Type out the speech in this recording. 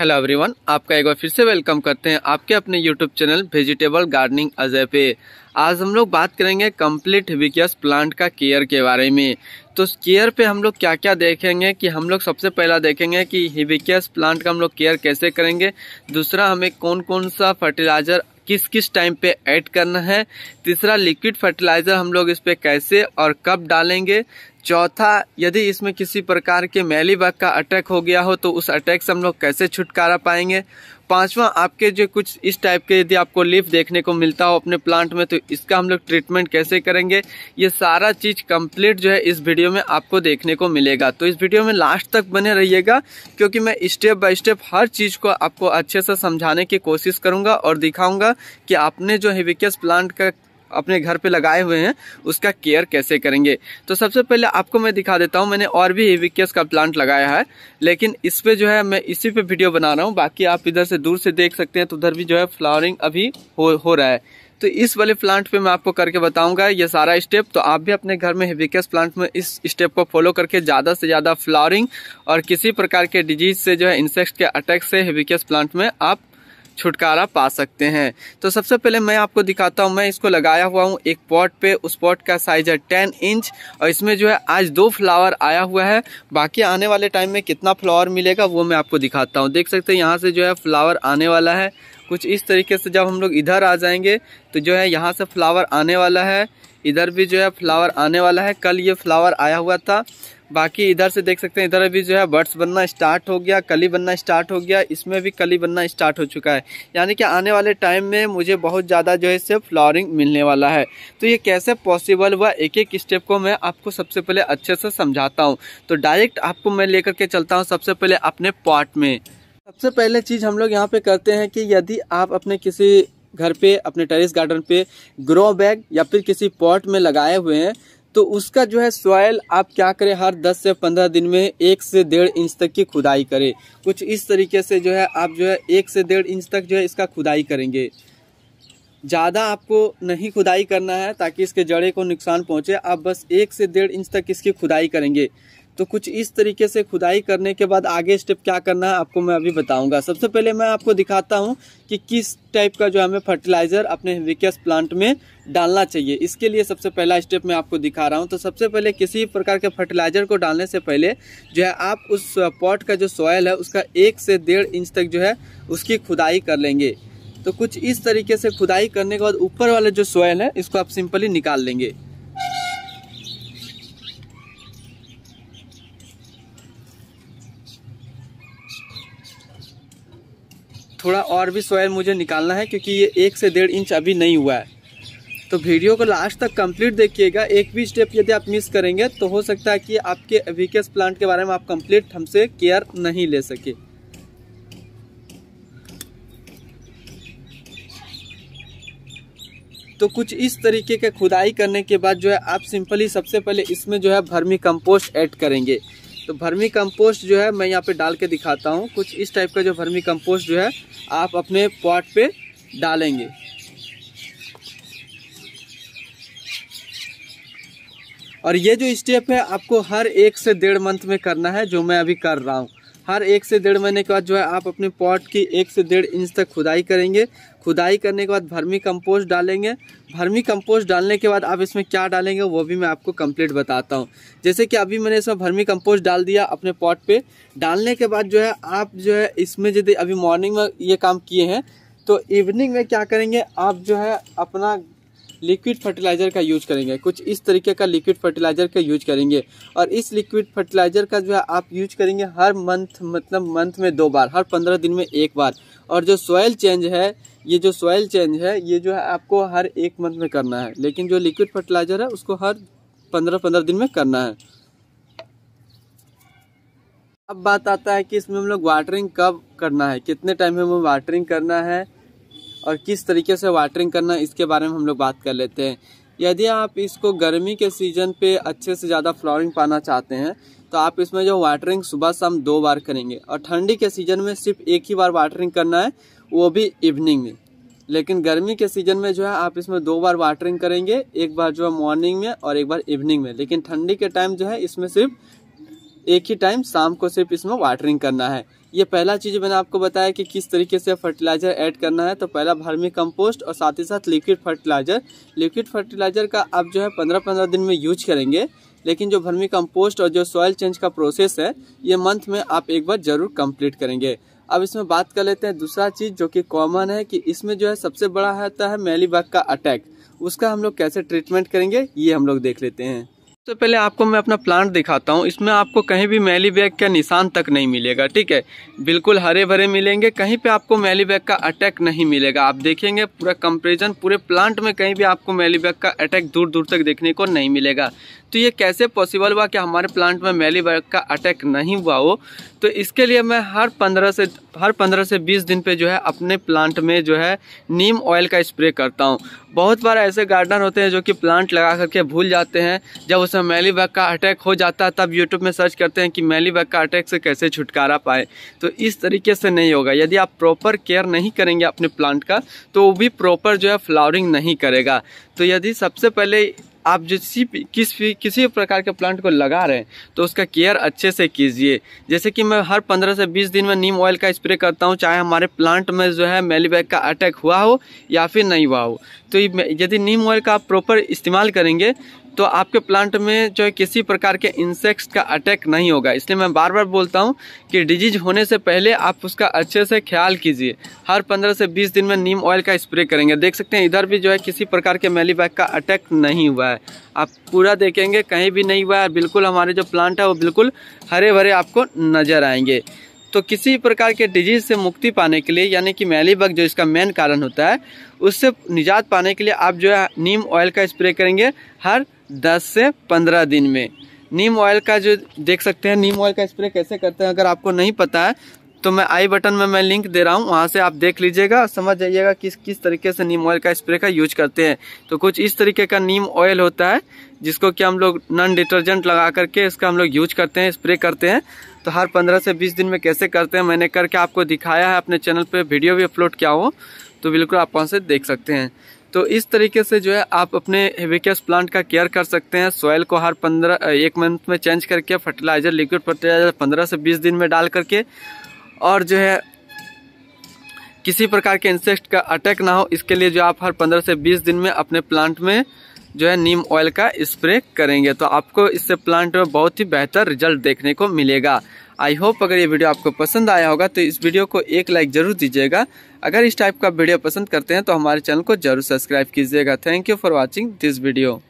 hello everyone आपका एक बार फिर से वेलकम करते हैं आपके अपने YouTube channel vegetable gardening Ajay पे आज हम लोग बात करेंगे कंप्लीट विकियस प्लांट का केयर के बारे में तो केयर पे हम लोग क्या क्या देखेंगे कि हम लोग सबसे पहला देखेंगे कि हिबिकस प्लांट का हम लोग केयर कैसे करेंगे दूसरा हमें कौन कौन सा फर्टिलाइज़र किस किस टाइम पे ऐड करना है तीसरा लिक्विड फर्टिलाइज़र हम लोग इस पर कैसे और कब डालेंगे चौथा यदि इसमें किसी प्रकार के मैली का अटैक हो गया हो तो उस अटैक से हम लोग कैसे छुटकारा पाएंगे पांचवा आपके जो कुछ इस टाइप के यदि आपको लीफ देखने को मिलता हो अपने प्लांट में तो इसका हम लोग ट्रीटमेंट कैसे करेंगे ये सारा चीज कंप्लीट जो है इस वीडियो में आपको देखने को मिलेगा तो इस वीडियो में लास्ट तक बने रहिएगा क्योंकि मैं स्टेप बाय स्टेप हर चीज को आपको अच्छे से समझाने की कोशिश करूंगा और दिखाऊंगा कि आपने जो हेविकस प्लांट का अपने घर पे लगाए हुए हैं उसका केयर कैसे करेंगे तो सबसे पहले आपको मैं दिखा देता हूँ मैंने और भी हेविकेस का प्लांट लगाया है लेकिन इस पर जो है मैं इसी पे वीडियो बना रहा हूँ बाकी आप इधर से दूर से देख सकते हैं तो उधर भी जो है फ्लावरिंग अभी हो हो रहा है तो इस वाले प्लांट पर मैं आपको करके बताऊंगा ये सारा स्टेप तो आप भी अपने घर में हेविकस प्लांट में इस स्टेप को फॉलो करके ज़्यादा से ज़्यादा फ्लावरिंग और किसी प्रकार के डिजीज से जो है इंसेक्ट के अटैक से हेविकस प्लांट में आप छुटकारा पा सकते हैं तो सबसे पहले मैं आपको दिखाता हूँ मैं इसको लगाया हुआ हूँ एक पॉट पे उस पॉट का साइज है टेन इंच और इसमें जो है आज दो फ्लावर आया हुआ है बाकी आने वाले टाइम में कितना फ्लावर मिलेगा वो मैं आपको दिखाता हूँ देख सकते हैं यहाँ से जो है फ्लावर आने वाला है कुछ इस तरीके से जब हम लोग इधर आ जाएंगे तो जो है यहाँ से फ्लावर आने वाला है इधर भी जो है फ्लावर आने वाला है कल ये फ्लावर आया हुआ था बाकी इधर से देख सकते हैं इधर भी जो है बर्ड्स बनना स्टार्ट हो गया कली बनना स्टार्ट हो गया इसमें भी कली बनना स्टार्ट हो चुका है यानी कि आने वाले टाइम में मुझे बहुत ज़्यादा जो है इससे फ्लावरिंग मिलने वाला है तो ये कैसे पॉसिबल हुआ एक एक स्टेप को मैं आपको सबसे पहले अच्छे से समझाता हूँ तो डायरेक्ट आपको मैं लेकर के चलता हूँ सबसे पहले अपने पॉट में सबसे पहले चीज़ हम लोग यहाँ पे करते हैं कि यदि आप अपने किसी घर पे अपने टेरिस गार्डन पे ग्रो बैग या फिर किसी पॉट में लगाए हुए हैं तो उसका जो है सॉयल आप क्या करें हर 10 से 15 दिन में एक से डेढ़ इंच तक की खुदाई करें कुछ इस तरीके से जो है आप जो है एक से डेढ़ इंच तक जो है इसका खुदाई करेंगे ज़्यादा आपको नहीं खुदाई करना है ताकि इसके जड़े को नुकसान पहुँचे आप बस एक से डेढ़ इंच तक इसकी खुदाई करेंगे तो कुछ इस तरीके से खुदाई करने के बाद आगे स्टेप क्या करना है आपको मैं अभी बताऊंगा सबसे पहले मैं आपको दिखाता हूँ कि किस टाइप का जो हमें फर्टिलाइज़र अपने विकस प्लांट में डालना चाहिए इसके लिए सबसे पहला स्टेप मैं आपको दिखा रहा हूँ तो सबसे पहले किसी प्रकार के फर्टिलाइज़र को डालने से पहले जो है आप उस पॉट का जो सॉयल है उसका एक से डेढ़ इंच तक जो है उसकी खुदाई कर लेंगे तो कुछ इस तरीके से खुदाई करने के बाद ऊपर वाला जो सॉयल है इसको आप सिंपली निकाल लेंगे थोड़ा और भी सॉयल मुझे निकालना है क्योंकि ये एक से डेढ़ इंच अभी नहीं हुआ है तो वीडियो को लास्ट तक कंप्लीट देखिएगा एक भी स्टेप यदि आप मिस करेंगे तो हो सकता है कि आपके वीकेस प्लांट के बारे में आप कंप्लीट हमसे केयर नहीं ले सके तो कुछ इस तरीके के खुदाई करने के बाद जो है आप सिंपली सबसे पहले इसमें जो है भर्मी कंपोस्ट ऐड करेंगे तो भर्मी कंपोस्ट जो है मैं यहाँ पे डाल के दिखाता हूँ कुछ इस टाइप का जो भर्मी कंपोस्ट जो है आप अपने पॉट पे डालेंगे और ये जो स्टेप है आपको हर एक से डेढ़ मंथ में करना है जो मैं अभी कर रहा हूँ हर एक से डेढ़ महीने के बाद जो है आप अपने पॉट की एक से डेढ़ इंच तक खुदाई करेंगे खुदाई करने के बाद भर्मी कंपोस्ट डालेंगे भर्मी कंपोस्ट डालने के बाद आप इसमें क्या डालेंगे वो भी मैं आपको कंप्लीट बताता हूँ जैसे कि अभी मैंने इसमें भर्मी कंपोस्ट डाल दिया अपने पॉट पे डालने के बाद जो है आप जो है इसमें यदि अभी मॉर्निंग में ये काम किए हैं तो इवनिंग में क्या करेंगे आप जो है अपना लिक्विड फर्टिलाइज़र का यूज करेंगे कुछ इस तरीके का लिक्विड फर्टिलाइज़र का यूज करेंगे और इस लिक्विड फर्टिलाइज़र का जो है आप यूज करेंगे हर मंथ मतलब मंथ में दो बार हर पंद्रह दिन में एक बार और जो सॉयल चेंज है ये जो सॉयल चेंज है ये जो है आपको हर एक मंथ में करना है लेकिन जो लिक्विड फर्टिलाइज़र है उसको हर पंद्रह पंद्रह दिन में करना है अब बात आता है कि इसमें हम लोग वाटरिंग कब करना है कितने टाइम में हमें वाटरिंग करना है और किस तरीके से वाटरिंग करना इसके बारे में हम लोग बात कर लेते हैं यदि आप इसको गर्मी के सीज़न पे अच्छे से ज़्यादा फ्लोरिंग पाना चाहते हैं तो आप इसमें जो वाटरिंग सुबह शाम दो बार करेंगे और ठंडी के सीज़न में सिर्फ एक ही बार वाटरिंग करना है वो भी इवनिंग में लेकिन गर्मी के सीज़न में जो है आप इसमें दो बार वाटरिंग करेंगे एक बार जो है मॉर्निंग में और एक बार इवनिंग में लेकिन ठंडी के टाइम जो है इसमें सिर्फ एक ही टाइम शाम को सिर्फ इसमें वाटरिंग करना है ये पहला चीज़ मैंने आपको बताया कि किस तरीके से फर्टिलाइज़र ऐड करना है तो पहला भर्मी कंपोस्ट और साथ ही साथ लिक्विड फर्टिलाइज़र लिक्विड फर्टिलाइज़र का आप जो है पंद्रह पंद्रह दिन में यूज करेंगे लेकिन जो भर्मी कंपोस्ट और जो सॉयल चेंज का प्रोसेस है ये मंथ में आप एक बार ज़रूर कंप्लीट करेंगे अब इसमें बात कर लेते हैं दूसरा चीज़ जो कि कॉमन है कि इसमें जो है सबसे बड़ा रहता है मेलीबाग का अटैक उसका हम लोग कैसे ट्रीटमेंट करेंगे ये हम लोग देख लेते हैं सबसे तो पहले आपको मैं अपना प्लांट दिखाता हूँ इसमें आपको कहीं भी मैली बैग का निशान तक नहीं मिलेगा ठीक है बिल्कुल हरे भरे मिलेंगे कहीं पे आपको मैली बैग का अटैक नहीं मिलेगा आप देखेंगे पूरा कंपेरिजन पूरे प्लांट में कहीं भी आपको मैली बैग का अटैक दूर दूर तक देखने को नहीं मिलेगा तो ये कैसे पॉसिबल हुआ कि हमारे प्लांट में मेली का अटैक नहीं हुआ हो तो इसके लिए मैं हर पंद्रह से हर पंद्रह से बीस दिन पे जो है अपने प्लांट में जो है नीम ऑयल का स्प्रे करता हूँ बहुत बार ऐसे गार्डनर होते हैं जो कि प्लांट लगा करके भूल जाते हैं जब उसमें मेली का अटैक हो जाता है तब यूट्यूब में सर्च करते हैं कि मेली बैग का अटैक से कैसे छुटकारा पाए तो इस तरीके से नहीं होगा यदि आप प्रॉपर केयर नहीं करेंगे अपने प्लांट का तो वो भी प्रॉपर जो है फ्लावरिंग नहीं करेगा तो यदि सबसे पहले आप जिसी किस किसी प्रकार के प्लांट को लगा रहे हैं तो उसका केयर अच्छे से कीजिए जैसे कि मैं हर पंद्रह से बीस दिन में नीम ऑयल का स्प्रे करता हूँ चाहे हमारे प्लांट में जो है मेलीबैग का अटैक हुआ हो या फिर नहीं हुआ हो तो यदि नीम ऑयल का आप प्रॉपर इस्तेमाल करेंगे तो आपके प्लांट में जो है किसी प्रकार के इंसेक्ट्स का अटैक नहीं होगा इसलिए मैं बार बार बोलता हूँ कि डिजीज होने से पहले आप उसका अच्छे से ख्याल कीजिए हर पंद्रह से बीस दिन में नीम ऑयल का स्प्रे करेंगे देख सकते हैं इधर भी जो है किसी प्रकार के मेली का अटैक नहीं हुआ है आप पूरा देखेंगे कहीं भी नहीं हुआ है बिल्कुल हमारे जो प्लांट है वो बिल्कुल हरे भरे आपको नज़र आएंगे तो किसी प्रकार के डिजीज से मुक्ति पाने के लिए यानी कि मैलीबग जो इसका मेन कारण होता है उससे निजात पाने के लिए आप जो है नीम ऑयल का स्प्रे करेंगे हर दस से पंद्रह दिन में नीम ऑयल का जो देख सकते हैं नीम ऑयल का स्प्रे कैसे करते हैं अगर आपको नहीं पता है तो मैं आई बटन में मैं लिंक दे रहा हूँ वहाँ से आप देख लीजिएगा समझ जाइएगा किस किस तरीके से नीम ऑयल का स्प्रे का यूज करते हैं तो कुछ इस तरीके का नीम ऑयल होता है जिसको कि हम लोग नॉन डिटर्जेंट लगा करके इसका हम लोग यूज करते हैं स्प्रे करते हैं तो हर पंद्रह से बीस दिन में कैसे करते हैं मैंने करके आपको दिखाया है अपने चैनल पर वीडियो भी अपलोड किया हो तो बिल्कुल आप वहाँ से देख सकते हैं तो इस तरीके से जो है आप अपने हेविकस प्लांट का केयर कर सकते हैं सॉयल को हर पंद्रह एक मंथ में चेंज करके फर्टिलाइज़र लिक्विड फर्टिलाइज़र पंद्रह से बीस दिन में डाल करके और जो है किसी प्रकार के इंसेक्ट का अटैक ना हो इसके लिए जो आप हर पंद्रह से बीस दिन में अपने प्लांट में जो है नीम ऑयल का स्प्रे करेंगे तो आपको इससे प्लांट में बहुत ही बेहतर रिजल्ट देखने को मिलेगा आई होप अगर ये वीडियो आपको पसंद आया होगा तो इस वीडियो को एक लाइक ज़रूर दीजिएगा अगर इस टाइप का वीडियो पसंद करते हैं तो हमारे चैनल को जरूर सब्सक्राइब कीजिएगा thank you for watching this video